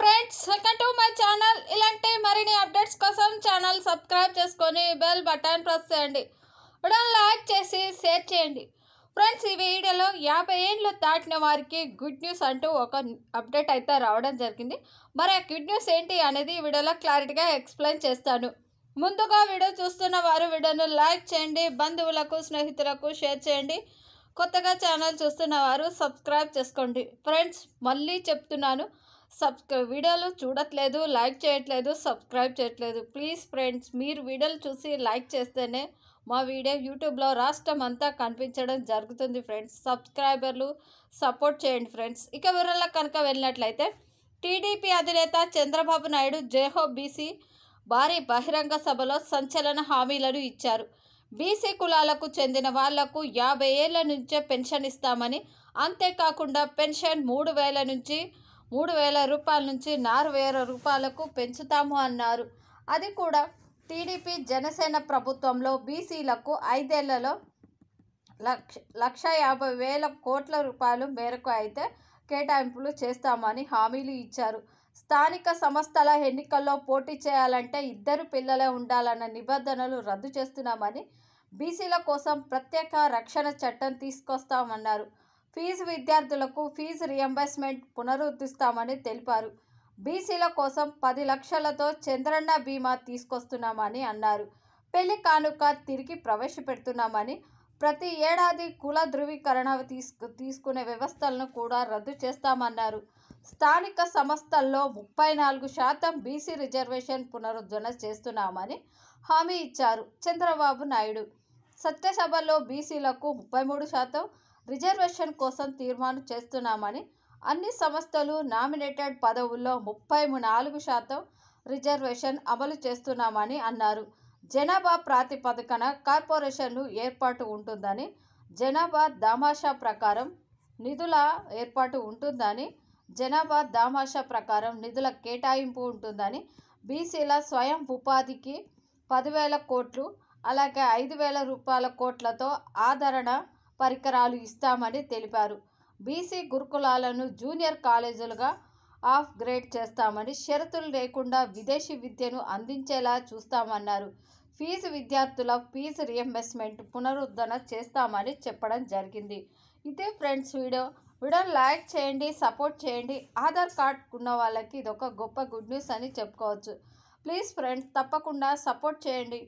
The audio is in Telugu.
friends welcome to my channel ఇలాంటి మరిన్ని అప్డేట్స్ కోసం ఛానల్ సబ్స్క్రైబ్ చేసుకొని బెల్ బటన్ ప్రెస్ చేయండి వీడియో లైక్ చేసి షేర్ చేయండి ఫ్రెండ్స్ ఈ వీడియోలో యాభై ఏళ్ళు దాటిన వారికి గుడ్ న్యూస్ అంటూ ఒక అప్డేట్ అయితే రావడం జరిగింది మరి ఆ గుడ్ న్యూస్ ఏంటి అనేది వీడియోలో క్లారిటీగా ఎక్స్ప్లెయిన్ చేస్తాను ముందుగా వీడియో చూస్తున్న వారు వీడియోను లైక్ చేయండి బంధువులకు స్నేహితులకు షేర్ చేయండి కొత్తగా ఛానల్ చూస్తున్న వారు సబ్స్క్రైబ్ చేసుకోండి ఫ్రెండ్స్ మళ్ళీ చెప్తున్నాను సబ్స్క్రై వీడియోలు చూడట్లేదు లైక్ చేయట్లేదు సబ్స్క్రైబ్ చేయట్లేదు ప్లీజ్ ఫ్రెండ్స్ మీరు వీడియోలు చూసి లైక్ చేస్తేనే మా వీడియో యూట్యూబ్లో రాష్ట్రం అంతా కనిపించడం జరుగుతుంది ఫ్రెండ్స్ సబ్స్క్రైబర్లు సపోర్ట్ చేయండి ఫ్రెండ్స్ ఇక వివరాలకు కనుక వెళ్ళినట్లయితే టీడీపీ అధినేత చంద్రబాబు నాయుడు జేహో బీసీ భారీ బహిరంగ సభలో సంచలన హామీలను ఇచ్చారు బీసీ కులాలకు చెందిన వాళ్లకు యాభై ఏళ్ల నుంచే పెన్షన్ ఇస్తామని అంతేకాకుండా పెన్షన్ మూడు వేల నుంచి మూడు వేల రూపాయల నుంచి నాలుగు వేల రూపాయలకు పెంచుతాము అన్నారు అది కూడా టీడీపీ జనసేన ప్రభుత్వంలో బీసీలకు ఐదేళ్లలో లక్ష లక్ష యాభై వేల కోట్ల రూపాయలు మేరకు అయితే కేటాయింపులు చేస్తామని హామీలు ఇచ్చారు స్థానిక సంస్థల ఎన్నికల్లో పోటీ చేయాలంటే ఇద్దరు పిల్లలే ఉండాలన్న నిబంధనలు రద్దు చేస్తున్నామని బీసీల కోసం ప్రత్యేక రక్షణ చట్టం తీసుకొస్తామన్నారు ఫీజు విద్యార్థులకు ఫీజు రియంబర్స్మెంట్ పునరుద్ధరిస్తామని తెలిపారు బీసీల కోసం పది లక్షలతో చంద్రన్న బీమా తీసుకొస్తున్నామని అన్నారు పెళ్లి కానుక తిరిగి ప్రవేశపెడుతున్నామని ప్రతి ఏడాది కుల ధృవీకరణ తీసుకు తీసుకునే వ్యవస్థలను కూడా రద్దు చేస్తామన్నారు స్థానిక సంస్థల్లో ముప్పై నాలుగు శాతం బీసీ రిజర్వేషన్ పునరుద్ధరణ చేస్తున్నామని హామీ ఇచ్చారు చంద్రబాబు నాయుడు సత్యసభలో బీసీలకు ముప్పై మూడు శాతం రిజర్వేషన్ కోసం తీర్మానం చేస్తున్నామని అన్ని సంస్థలు నామినేటెడ్ పదవుల్లో ముప్పై నాలుగు శాతం రిజర్వేషన్ అమలు చేస్తున్నామని అన్నారు జనాభా ప్రాతిపదికన కార్పొరేషన్లు ఏర్పాటు ఉంటుందని జనాభా దామాషా ప్రకారం నిధుల ఏర్పాటు ఉంటుందని జనాభా దామాషా ప్రకారం నిధుల కేటాయింపు ఉంటుందని బీసీల స్వయం ఉపాధికి పదివేల కోట్లు అలాగే ఐదు వేల రూపాయల కోట్లతో ఆదరణ పరికరాలు ఇస్తామని తెలిపారు బీసీ గురుకులాలను జూనియర్ కాలేజీలుగా ఆఫ్ గ్రేడ్ చేస్తామని షరతులు లేకుండా విదేశీ విద్యను అందించేలా చూస్తామన్నారు ఫీజు విద్యార్థుల ఫీజు రియంబర్స్మెంట్ పునరుద్ధరణ చేస్తామని చెప్పడం జరిగింది ఇదే ఫ్రెండ్స్ వీడియో వీడియోని లైక్ చేయండి సపోర్ట్ చేయండి ఆధార్ కార్డ్ ఉన్న వాళ్ళకి ఇది ఒక గొప్ప గుడ్ న్యూస్ అని చెప్పుకోవచ్చు ప్లీజ్ ఫ్రెండ్స్ తప్పకుండా సపోర్ట్ చేయండి